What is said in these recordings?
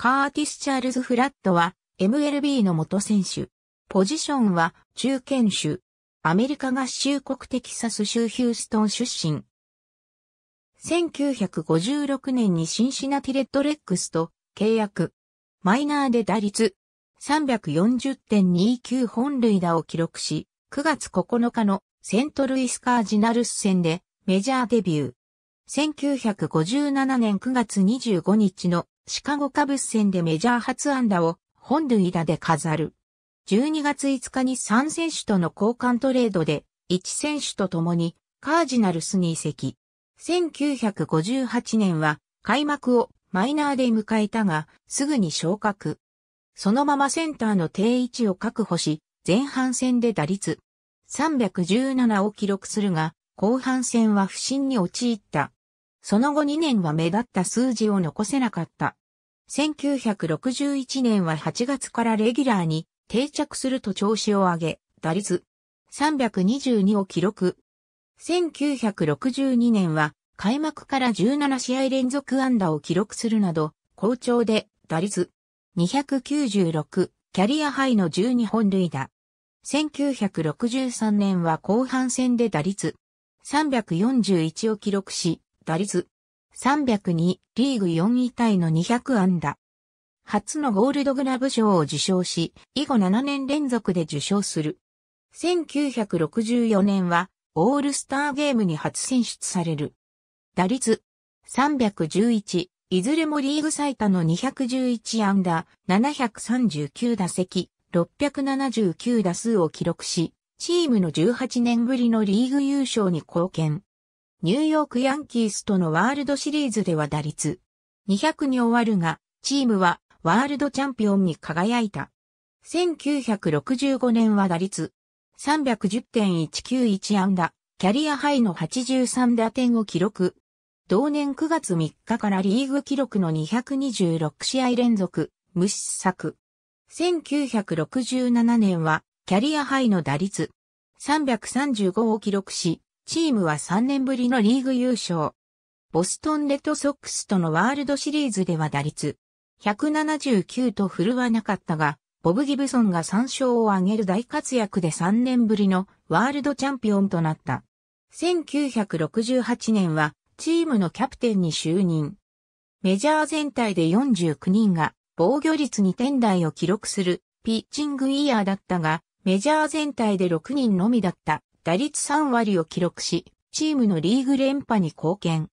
カーティス・チャールズ・フラットは MLB の元選手。ポジションは中堅手。アメリカ合衆国テキサス州ヒューストン出身。1956年にシンシナティレッドレックスと契約。マイナーで打率340.29本塁打を記録し、9月9日のセントルイスカージナルス戦でメジャーデビュー。1957年9月25日のシカゴカブス戦でメジャー初安打を本塁打で飾る。12月5日に3選手との交換トレードで1選手と共にカージナルスに移籍。1958年は開幕をマイナーで迎えたが、すぐに昇格。そのままセンターの定位置を確保し、前半戦で打率317を記録するが、後半戦は不振に陥った。その後2年は目立った数字を残せなかった。1961年は8月からレギュラーに定着すると調子を上げ、打率322を記録。1962年は開幕から17試合連続安打を記録するなど、好調で打率296、キャリアハイの12本塁打。1963年は後半戦で打率341を記録し、打率302リーグ4位タイの200安打。初のゴールドグラブ賞を受賞し、以後7年連続で受賞する。1964年は、オールスターゲームに初選出される。打率311、いずれもリーグ最多の211安打、739打席、679打数を記録し、チームの18年ぶりのリーグ優勝に貢献。ニューヨークヤンキースとのワールドシリーズでは打率200に終わるが、チームはワールドチャンピオンに輝いた。1965年は打率310.191安打、キャリアハイの83打点を記録。同年9月3日からリーグ記録の226試合連続、無失策。1967年はキャリアハイの打率335を記録し、チームは3年ぶりのリーグ優勝。ボストンレッドソックスとのワールドシリーズでは打率179と振るわなかったが、ボブ・ギブソンが3勝を挙げる大活躍で3年ぶりのワールドチャンピオンとなった。1968年はチームのキャプテンに就任。メジャー全体で49人が防御率2点台を記録するピッチングイヤーだったが、メジャー全体で6人のみだった。打率3割を記録し、チームのリーグ連覇に貢献。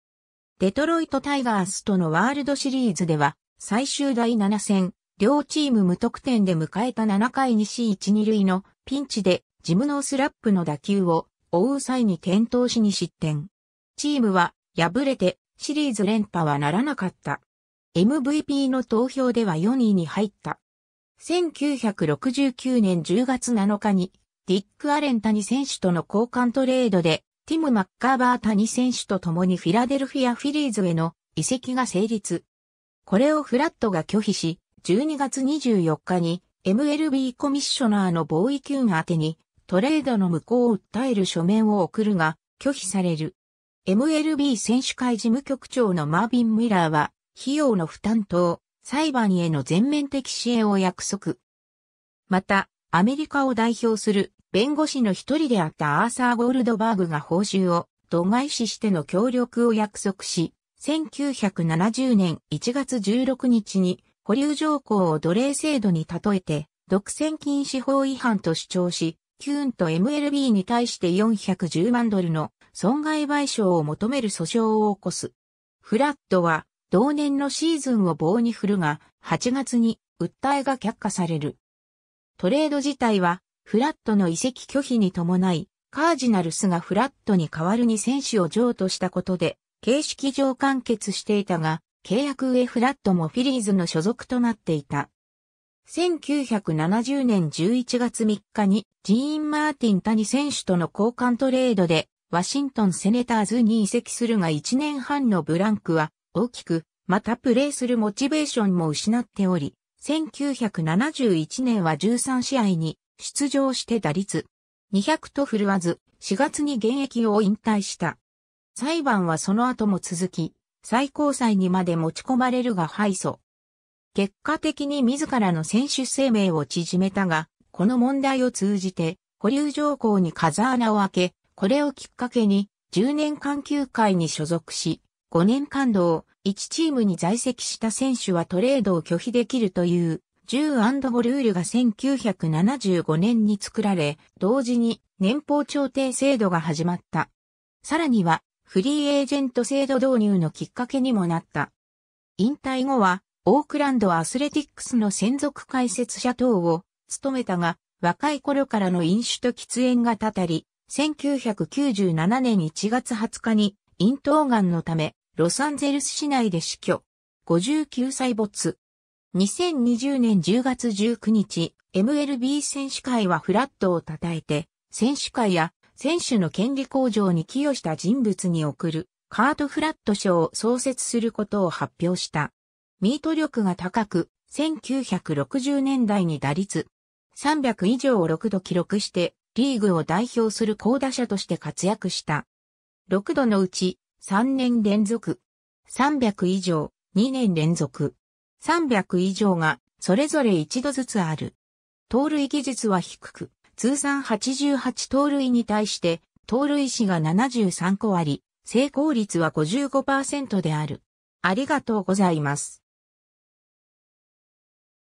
デトロイトタイガースとのワールドシリーズでは、最終第7戦、両チーム無得点で迎えた7回 c 1、2塁のピンチで、ジムノースラップの打球を追う際に転倒しに失点。チームは敗れてシリーズ連覇はならなかった。MVP の投票では4位に入った。1969年10月7日にディック・アレン谷選手との交換トレードで、ティム・マッカーバー谷選手と共にフィラデルフィア・フィリーズへの移籍が成立。これをフラットが拒否し、12月24日に MLB コミッショナーのボーイ・キューン宛てにトレードの無効を訴える書面を送るが拒否される。MLB 選手会事務局長のマービン・ミラーは費用の負担と裁判への全面的支援を約束。また、アメリカを代表する弁護士の一人であったアーサー・ゴールドバーグが報酬を度外視しての協力を約束し、1970年1月16日に保留条項を奴隷制度に例えて、独占禁止法違反と主張し、キューンと MLB に対して410万ドルの損害賠償を求める訴訟を起こす。フラットは同年のシーズンを棒に振るが、8月に訴えが却下される。トレード自体は、フラットの移籍拒否に伴い、カージナルスがフラットに代わるに選手を譲渡したことで、形式上完結していたが、契約上フラットもフィリーズの所属となっていた。1970年11月3日にジーン・マーティン・谷選手との交換トレードでワシントン・セネターズに移籍するが1年半のブランクは大きく、またプレーするモチベーションも失っており、1971年は13試合に出場して打率200と振るわず、4月に現役を引退した。裁判はその後も続き、最高裁にまで持ち込まれるが敗訴。結果的に自らの選手生命を縮めたが、この問題を通じて、保留条項に風穴を開け、これをきっかけに、10年間球界に所属し、5年間同、1チームに在籍した選手はトレードを拒否できるという、10&5 ルールが1975年に作られ、同時に年俸調停制度が始まった。さらには、フリーエージェント制度導入のきっかけにもなった。引退後は、オークランドアスレティックスの専属解説者等を務めたが、若い頃からの飲酒と喫煙がたたり、1997年1月20日に咽頭がんのためロサンゼルス市内で死去。59歳没。2020年10月19日、MLB 選手会はフラットを称えて、選手会や選手の権利向上に寄与した人物に贈るカートフラット賞を創設することを発表した。ミート力が高く、1960年代に打率300以上を6度記録して、リーグを代表する高打者として活躍した。6度のうち3年連続。300以上、2年連続。300以上が、それぞれ一度ずつある。盗塁技術は低く、通算88盗塁に対して、盗塁士が73個あり、成功率は55%である。ありがとうございます。